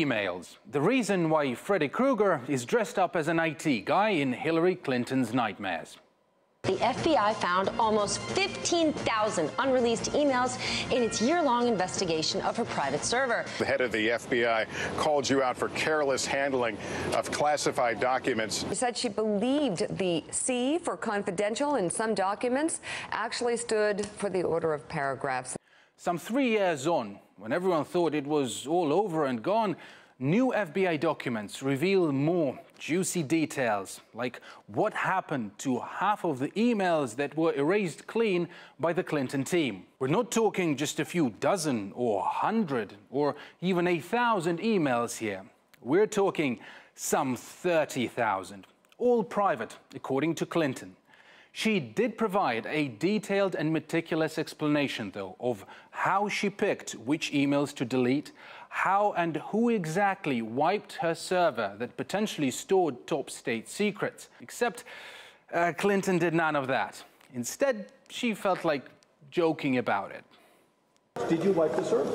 Emails. The reason why Freddy Krueger is dressed up as an IT guy in Hillary Clinton's nightmares. The FBI found almost 15,000 unreleased emails in its year-long investigation of her private server. The head of the FBI called you out for careless handling of classified documents. She said she believed the C for confidential in some documents actually stood for the order of paragraphs. Some three years on, when everyone thought it was all over and gone, new FBI documents reveal more juicy details, like what happened to half of the emails that were erased clean by the Clinton team. We're not talking just a few dozen or hundred or even a thousand emails here. We're talking some 30,000, all private, according to Clinton. She did provide a detailed and meticulous explanation, though, of how she picked which emails to delete, how and who exactly wiped her server that potentially stored top state secrets. Except uh, Clinton did none of that. Instead, she felt like joking about it. Did you wipe the server?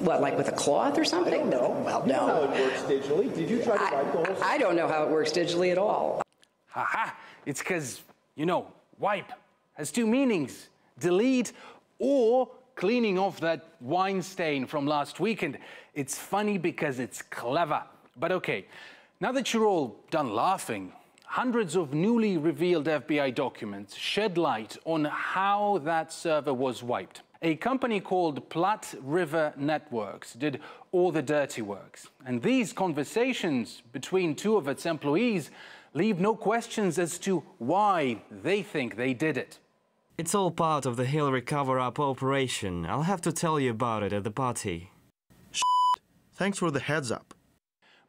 What, like with a cloth or something? No, you no. know how it works digitally. Did you try to I, wipe the whole server? I don't know how it works digitally at all. ha! it's because you know, wipe has two meanings. Delete or cleaning off that wine stain from last weekend. It's funny because it's clever. But okay, now that you're all done laughing, hundreds of newly revealed FBI documents shed light on how that server was wiped a company called Platte River Networks did all the dirty works. And these conversations between two of its employees leave no questions as to why they think they did it. It's all part of the Hillary cover-up operation. I'll have to tell you about it at the party. Thanks for the heads up.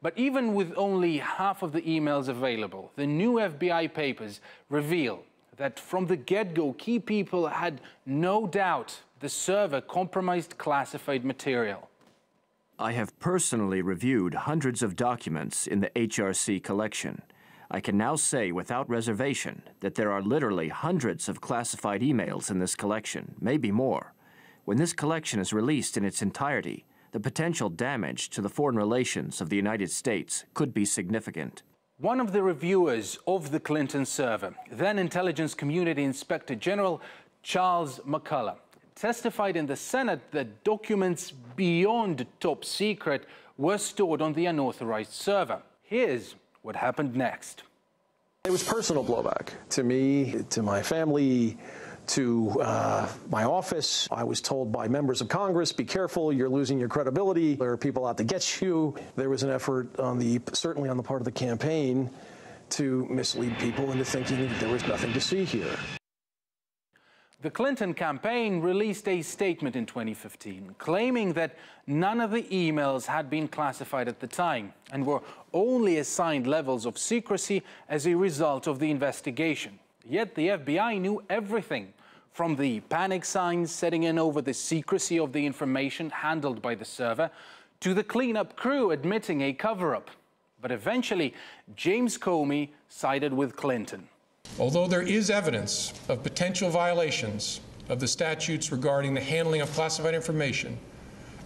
But even with only half of the emails available, the new FBI papers reveal that from the get-go, key people had no doubt the server compromised classified material. I have personally reviewed hundreds of documents in the HRC collection. I can now say without reservation that there are literally hundreds of classified emails in this collection, maybe more. When this collection is released in its entirety, the potential damage to the foreign relations of the United States could be significant. One of the reviewers of the Clinton server, then Intelligence Community Inspector General Charles McCullough, testified in the Senate that documents beyond top secret were stored on the unauthorized server. Here's what happened next. It was personal blowback to me, to my family, to uh, my office. I was told by members of Congress, be careful, you're losing your credibility. There are people out to get you. There was an effort on the, certainly on the part of the campaign, to mislead people into thinking that there was nothing to see here. The Clinton campaign released a statement in 2015 claiming that none of the emails had been classified at the time and were only assigned levels of secrecy as a result of the investigation. Yet the FBI knew everything from the panic signs setting in over the secrecy of the information handled by the server to the cleanup crew admitting a cover up. But eventually, James Comey sided with Clinton. Although there is evidence of potential violations of the statutes regarding the handling of classified information,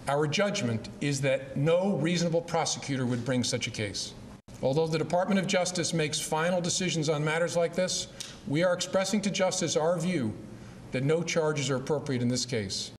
our judgment is that no reasonable prosecutor would bring such a case. Although the Department of Justice makes final decisions on matters like this, we are expressing to justice our view that no charges are appropriate in this case.